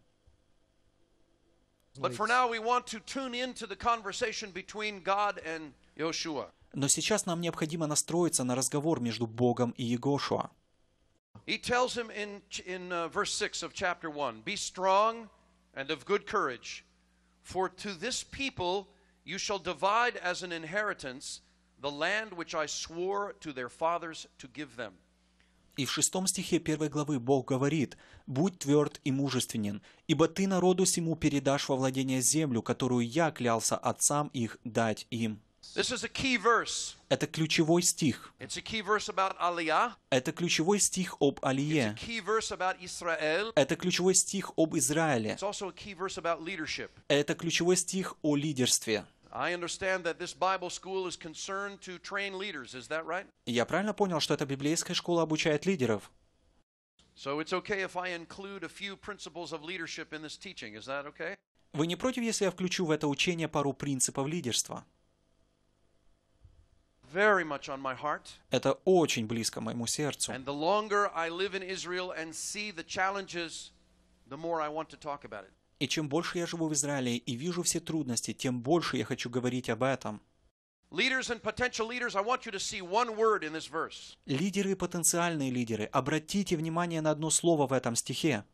Но сейчас нам необходимо настроиться на разговор между Богом и Егошуа. He tells him in, in uh, verse 6 of chapter 1 Be strong and of good courage, for to this people you shall divide as an inheritance the land which I swore to their fathers to give them. И в шестом стихе первой главы Бог говорит, «Будь тверд и мужественен, ибо ты народу сему передашь во владение землю, которую я клялся отцам их дать им». Это ключевой стих. Это ключевой стих об Алие. Это ключевой стих об Израиле. Это ключевой стих о лидерстве. I understand that this Bible school is concerned to train leaders, is that right? Я правильно понял, что эта библейская школа обучает лидеров? So it's okay if I include a few principles of leadership in this teaching, is that okay? Вы не против, если я включу в это учение пару принципов лидерства? Very much on my heart. Это очень близко моему сердцу. And the longer I live in Israel and see the challenges, the more I want to talk about it. И чем больше я живу в Израиле и вижу все трудности, тем больше я хочу говорить об этом. Лидеры и потенциальные лидеры, обратите внимание на одно слово в этом стихе.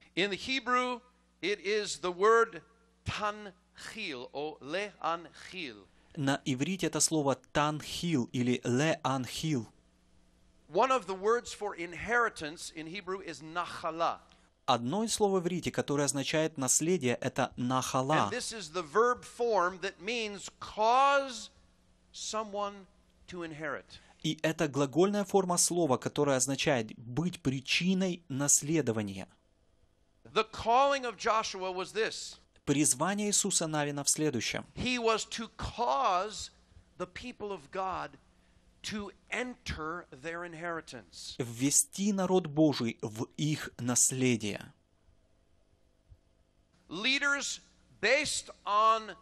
На иврите это слово танхил или леанхил. One of the words for inheritance in Hebrew is Одно из слов в рите, которое означает наследие, это нахала. И это глагольная форма слова, которая означает быть причиной наследования. The calling of Joshua was this. Призвание Иисуса Навина в следующем. He was to cause the people of God Ввести народ Божий в их наследие. Leaders based on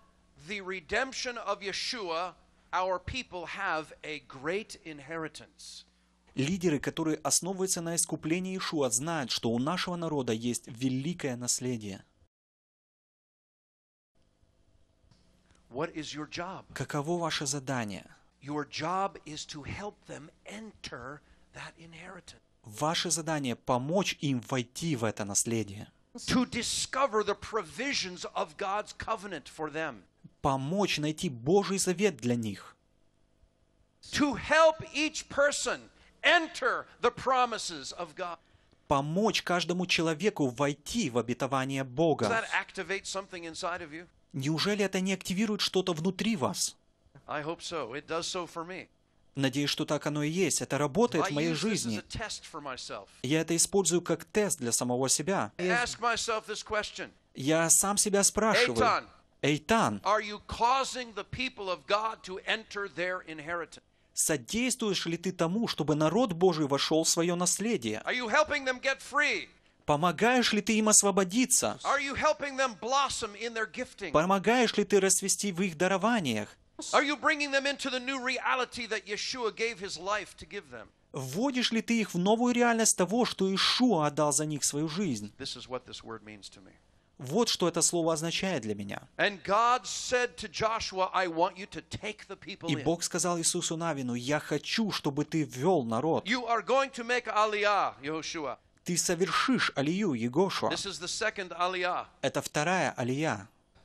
the redemption of Yeshua, our people have a great inheritance. Лидеры, которые основываются на искуплении Ишуа, знают, что у нашего народа есть великое наследие. What is your job? Каково ваше задание? Your job is to help them enter that inheritance. Ваше задание – помочь им войти в это наследие. To discover the provisions of God's covenant for them. Помочь найти Божий завет для них. To help each person enter the promises of God. Помочь каждому человеку войти в обетование Бога. Does that activate something inside of you? Неужели это не активирует что-то внутри вас? Надеюсь, что так оно и есть. Это работает в моей жизни. Я это использую как тест для самого себя. Я сам себя спрашиваю. Эйтан, содействуешь ли ты тому, чтобы народ Божий вошел в свое наследие? Помогаешь ли ты им освободиться? Помогаешь ли ты расцвести в их дарованиях? Are you bringing them into the new reality that Yeshua gave his life to give them? Вводишь ли ты их в новую реальность того, что Ишуа отдал за них свою жизнь? Вот что это слово означает для меня. И Бог сказал Иисусу Навину, «Я хочу, чтобы ты ввел народ». Ты совершишь алию, Егошуа. Это вторая алия.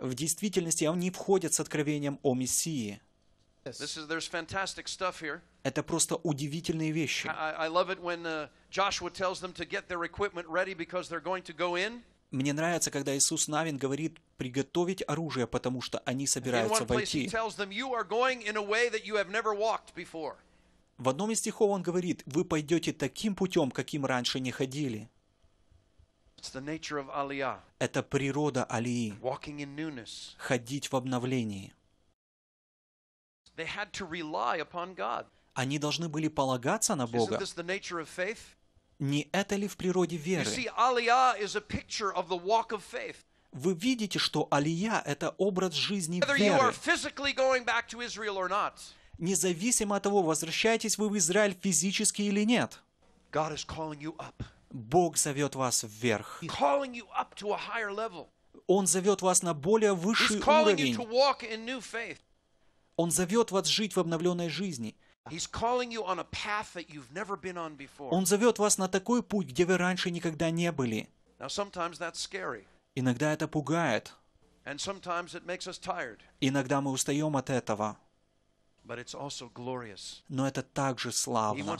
в действительности они входят с откровением о Мессии. Это просто удивительные вещи. Uh, Мне нравится, когда Иисус Навин говорит приготовить оружие, потому что они собираются войти. В одном из стихов он говорит, вы пойдете таким путем, каким раньше не ходили. Это природа Алии. Ходить в обновлении. Они должны были полагаться на Бога. Не это ли в природе веры? Вы видите, что Алия – это образ жизни веры. Независимо от того, возвращаетесь вы в Израиль физически или нет. Бог зовет вас вверх. Он зовет вас на более высший уровень. Он зовет вас жить в обновленной жизни. Он зовет вас на такой путь, где вы раньше никогда не были. Иногда это пугает. Иногда мы устаем от этого. Но это также славно.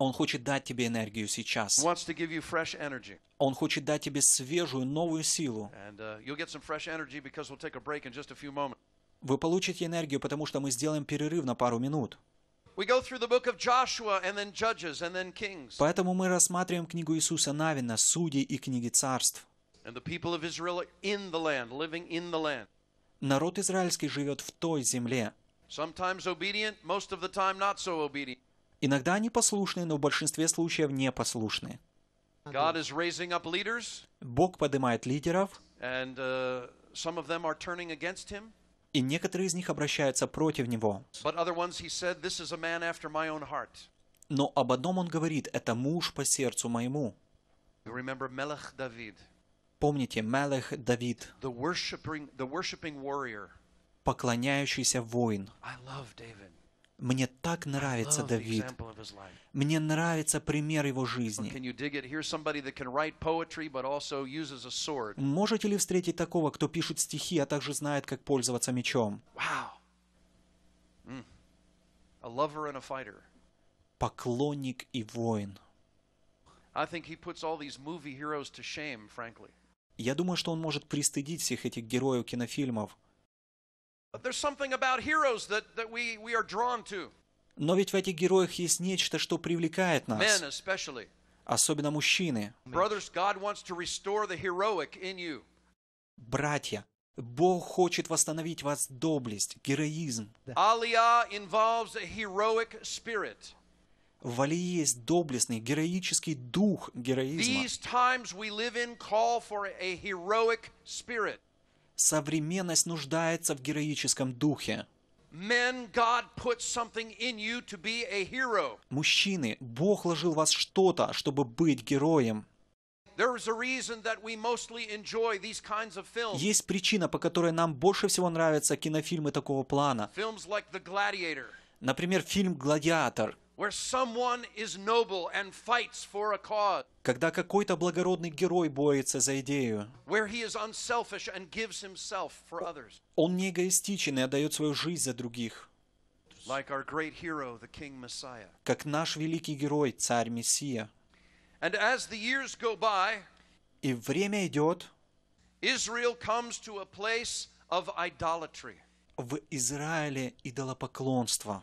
Он хочет дать тебе энергию сейчас. Он хочет дать тебе свежую, новую силу. Uh, Вы получите энергию, потому что мы сделаем перерыв на пару минут. Поэтому мы рассматриваем книгу Иисуса Навина, Судей и книги царств. Народ израильский живет в той земле. Sometimes obedient, most of the time not so obedient. Иногда они послушны, но в большинстве случаев не Бог поднимает лидеров, uh, и некоторые из них обращаются против Него. Но об одном он говорит, это муж по сердцу моему. Помните, Мелех Давид, поклоняющийся воин. Мне так нравится Давид. Мне нравится пример его жизни. Можете ли встретить такого, кто пишет стихи, а также знает, как пользоваться мечом? Mm. Поклонник и воин. Я думаю, что он может пристыдить всех этих героев кинофильмов. Но ведь в этих героях есть нечто, что привлекает нас. Особенно мужчины. Братья, Бог хочет восстановить в вас доблесть, героизм. В Алии есть доблестный, героический дух героизма. These times we live in call for a heroic spirit. Современность нуждается в героическом духе. Мужчины, Бог вложил в вас что-то, чтобы быть героем. Есть причина, по которой нам больше всего нравятся кинофильмы такого плана. Например, фильм «Гладиатор», когда какой-то благородный герой борется за идею, он не эгоистичен и отдает свою жизнь за других. Как наш великий герой, царь Мессия. И время идет. Israel comes to a place В Израиле идолопоклонство.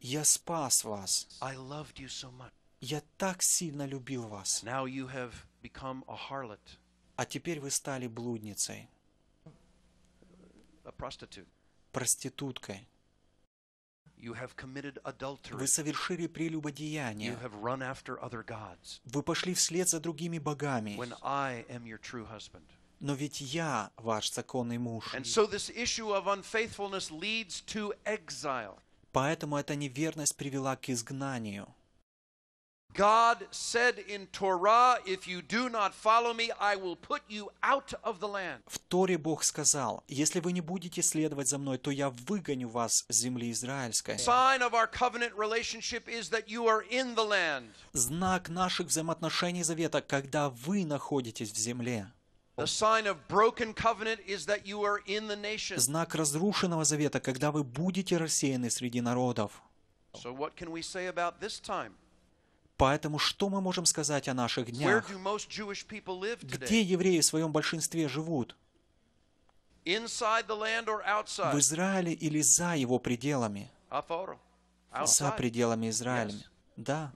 Я спас вас. Я так сильно любил вас. А теперь вы стали блудницей. Проституткой. Вы совершили прелюбодеяние. Вы пошли вслед за другими богами. Но ведь я ваш законный муж. And so this issue of unfaithfulness leads to exile. Поэтому эта неверность привела к изгнанию. God said in Torah, if you do not follow me, I will put you out of the land. В Торе Бог сказал, если вы не будете следовать за мной, то я выгоню вас с земли израильской. Sign of our covenant relationship is that you are in the land. Знак наших взаимоотношений завета, когда вы находитесь в земле. Знак разрушенного завета, когда вы будете рассеяны среди народов. Поэтому что мы можем сказать о наших днях? Где евреи в своем большинстве живут? В Израиле или за его пределами? За пределами Израиля. Да.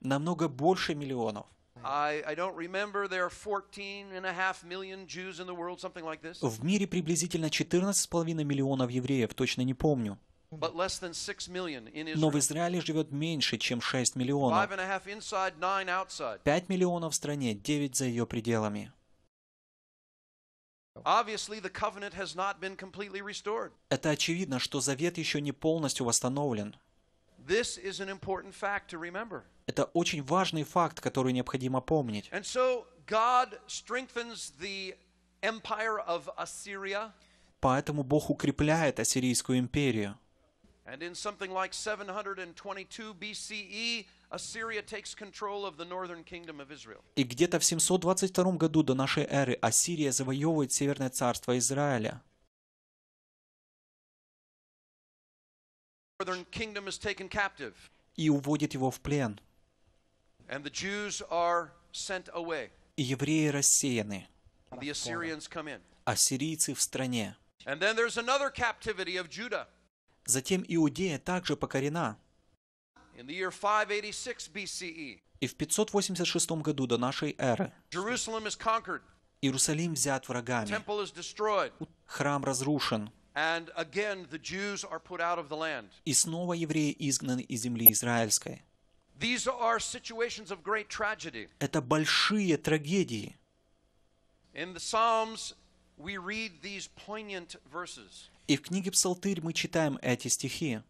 Намного больше миллионов. В мире приблизительно 14,5 миллионов евреев, точно не помню. Но в Израиле живет меньше, чем 6 миллионов. 5 миллионов в стране, 9 за ее пределами. Это очевидно, что завет еще не полностью восстановлен. Это очень важный факт, который необходимо помнить. Поэтому Бог укрепляет Ассирийскую империю. And in something like 722 BCE, Assyria takes control of the northern kingdom of Israel. И где-то в 722 году до нашей эры Ассирия завоевывает северное царство Израиля. и уводит его в плен. И евреи рассеяны. Ассирийцы в стране. Затем Иудея также покорена. E, и в 586 году до нашей эры Иерусалим взят врагами. Храм разрушен. И снова евреи изгнаны из земли израильской. Это большие трагедии. И в книге Псалтырь мы читаем эти стихи.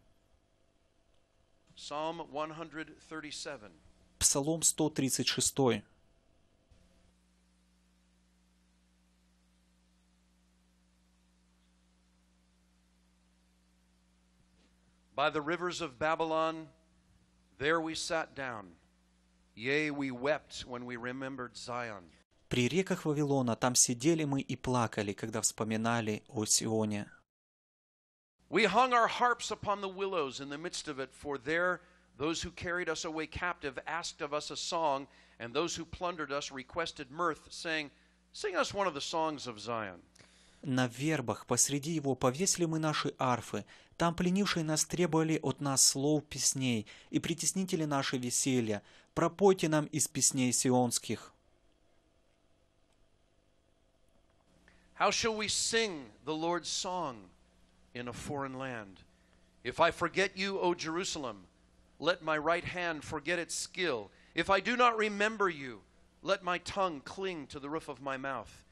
Псалом 136. By the rivers of Babylon, there we sat down. Yea, we wept when we remembered Zion. При реках Вавилона там сидели мы и плакали, когда вспоминали о Сионе. We hung our harps upon the willows in the midst of it, for there those who carried us away captive asked of us a song, and those who plundered us requested mirth, saying, Sing us one of the songs of Zion. На вербах посреди его повесили мы наши арфы, там пленившие нас требовали от нас слов песней, и притеснители наши веселья, пропойте нам из песней сионских». How shall we sing the Lord's song in a foreign land? If I forget you, O Jerusalem, let my right hand forget its skill. If I do not remember you, let my tongue cling to the roof of my mouth.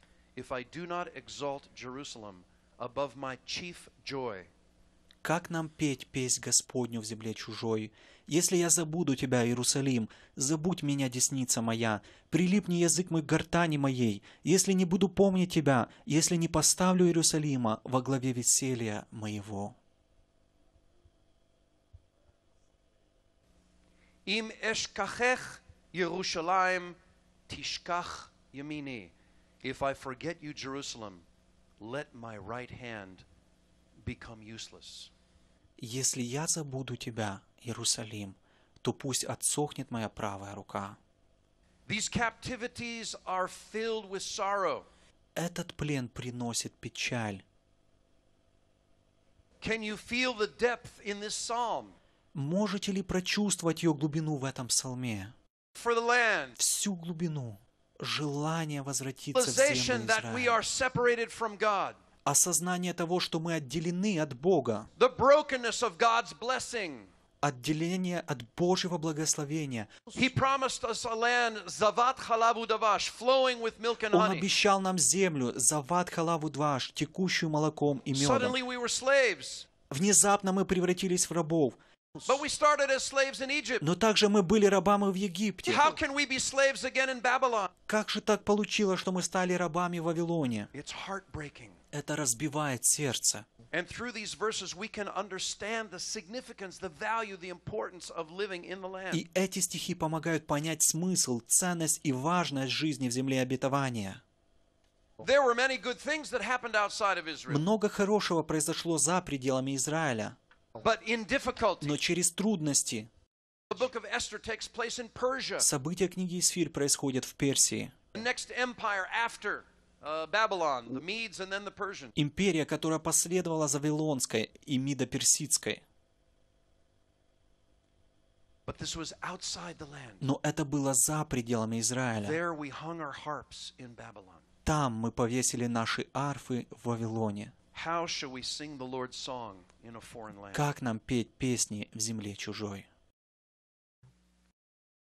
Как нам петь песнь Господню в земле чужой? Если я забуду тебя, Иерусалим, забудь меня, десница моя, прилипни язык мой к гортани моей, если не буду помнить тебя, если не поставлю Иерусалима во главе веселья моего. Им эшкахех, Иерушалаем, тишках, ямини. If I forget you, Jerusalem, let my right hand become useless. Если я забуду тебя, Иерусалим, то пусть отсохнет моя правая рука. These captivities are filled with sorrow. Этот плен приносит печаль. Можете ли прочувствовать ее глубину в этом псалме? Всю глубину желание возвратиться в землю Израиля осознание того, что мы отделены от Бога, отделение от Божьего благословения. Он обещал нам землю, зават халаву дваш, текущую молоком и медом. Внезапно мы превратились в рабов. Но также мы были рабами в Египте. Как же так получилось, что мы стали рабами в Вавилоне? Это разбивает сердце. And through these verses we can understand the significance, the value, the importance of living in the land. И эти стихи помогают понять смысл, ценность и важность жизни в земле обетования. There were many good things that happened outside of Israel. Много хорошего произошло за пределами Израиля но через трудности. События книги Исфир происходят в Персии. Uh, Империя, которая последовала за Вавилонской и Мидо-Персидской. Но это было за пределами Израиля. Там мы повесили наши арфы в Вавилоне. Как нам петь песни в земле чужой?